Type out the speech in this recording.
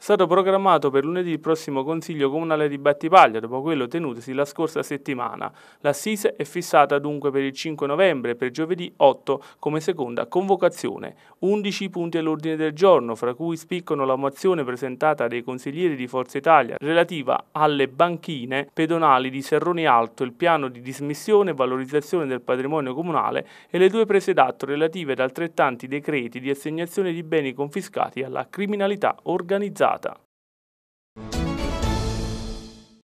è stato programmato per lunedì il prossimo Consiglio Comunale di Battipaglia, dopo quello tenutosi la scorsa settimana. L'assise è fissata dunque per il 5 novembre e per giovedì 8 come seconda convocazione. 11 punti all'ordine del giorno, fra cui spiccano la mozione presentata dai consiglieri di Forza Italia relativa alle banchine pedonali di Serrone Alto, il piano di dismissione e valorizzazione del patrimonio comunale e le due prese d'atto relative ad altrettanti decreti di assegnazione di beni confiscati alla criminalità organizzata puntata